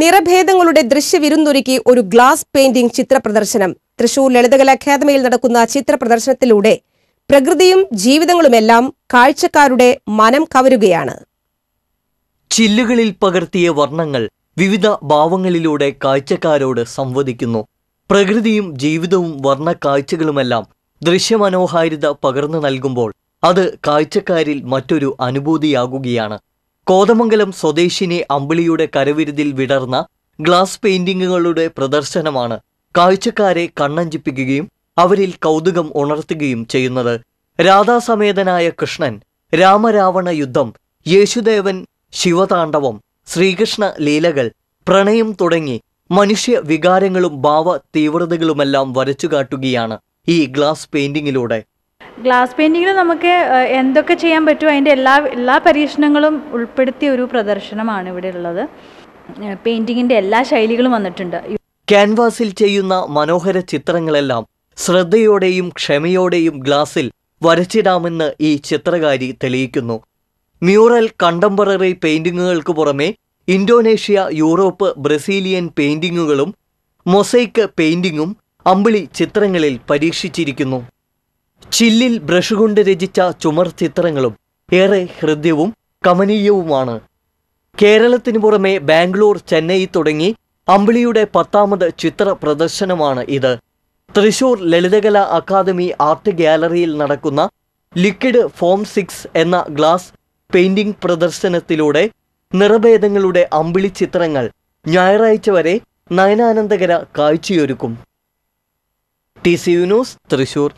നിറഭേദങ്ങളുടെ ദൃശ്യവിരുന്നൊരുക്കി ഒരു glass painting ചിത്രപ്രദർശനം തൃശൂർ ലളിതകല അക്കാദമിയിൽ നടക്കുന്ന ചിത്രപ്രദർശനത്തിലൂടെ പ്രകൃതിയും ജീവിതങ്ങളുമെല്ലാം കാഴ്ചക്കാരുടെ മനം കവരുകയാണ് ചില്ലുകളിൽ പകർത്തിയ വർണ്ണങ്ങൾ വിവിധ ഭാവങ്ങളിലൂടെ കാഴ്ചക്കാരോട് സംവദിക്കുന്നു പ്രകൃതിയും ജീവിതവും വർണ്ണ കാഴ്ചകളുമെല്ലാം ദൃശ്യമനോഹാരിത പകർന്നു നൽകുമ്പോൾ അത് കാഴ്ചക്കാരിൽ മറ്റൊരു അനുഭൂതിയാകുകയാണ് കോതമംഗലം സ്വദേശിനി അമ്പിളിയുടെ കരവിരുതിൽ വിടർന്ന ഗ്ലാസ് പെയിന്റിങ്ങുകളുടെ പ്രദർശനമാണ് കാഴ്ചക്കാരെ കണ്ണഞ്ചിപ്പിക്കുകയും അവരിൽ കൗതുകം ഉണർത്തുകയും ചെയ്യുന്നത് രാധാസമേതനായ കൃഷ്ണൻ രാമരാവണ യുദ്ധം യേശുദേവൻ ശിവതാണ്ഡവം ശ്രീകൃഷ്ണ ലീലകൾ പ്രണയം തുടങ്ങി മനുഷ്യ വികാരങ്ങളും ഭാവ തീവ്രതകളുമെല്ലാം വരച്ചുകാട്ടുകയാണ് ഈ ഗ്ലാസ് പെയിന്റിങ്ങിലൂടെ ഗ്ലാസ് പെയിൻറ്റിങ്ങിൽ നമുക്ക് എന്തൊക്കെ ചെയ്യാൻ പറ്റുമോ അതിൻ്റെ എല്ലാ എല്ലാ പരീക്ഷണങ്ങളും ഉൾപ്പെടുത്തിയ ഒരു പ്രദർശനമാണ് ഇവിടെ ഉള്ളത് പെയിൻറ്റിങ്ങിൻ്റെ എല്ലാ ശൈലികളും വന്നിട്ടുണ്ട് ക്യാൻവാസിൽ ചെയ്യുന്ന മനോഹര ചിത്രങ്ങളെല്ലാം ശ്രദ്ധയോടെയും ക്ഷമയോടെയും ഗ്ലാസിൽ വരച്ചിടാമെന്ന് ഈ ചിത്രകാരി തെളിയിക്കുന്നു മ്യൂറൽ കണ്ടംപററി പെയിൻറ്റിങ്ങുകൾക്ക് പുറമെ ഇന്തോനേഷ്യ യൂറോപ്പ് ബ്രസീലിയൻ പെയിൻറ്റിങ്ങുകളും മൊസൈക്ക് പെയിൻറ്റിങ്ങും അമ്പിളി ചിത്രങ്ങളിൽ പരീക്ഷിച്ചിരിക്കുന്നു ചില്ലിൽ ബ്രഷ് കൊണ്ട് രചിച്ച ചുമർ ചിത്രങ്ങളും ഏറെ ഹൃദ്യവും കമനീയവുമാണ് കേരളത്തിന് പുറമെ ബാംഗ്ലൂർ ചെന്നൈ തുടങ്ങി അമ്പിളിയുടെ പത്താമത് ചിത്ര പ്രദർശനമാണ് ഇത് തൃശൂർ ലളിതകലാ അക്കാദമി ആർട്ട് ഗ്യാലറിയിൽ നടക്കുന്ന ലിക്വിഡ് ഫോം സിക്സ് എന്ന ഗ്ലാസ് പെയിന്റിംഗ് പ്രദർശനത്തിലൂടെ നിറഭേദങ്ങളുടെ അമ്പിളി ചിത്രങ്ങൾ ഞായറാഴ്ച വരെ നയനാനന്ദകര കാഴ്ചയൊരുക്കും ടി സി യുനൂസ് തൃശൂർ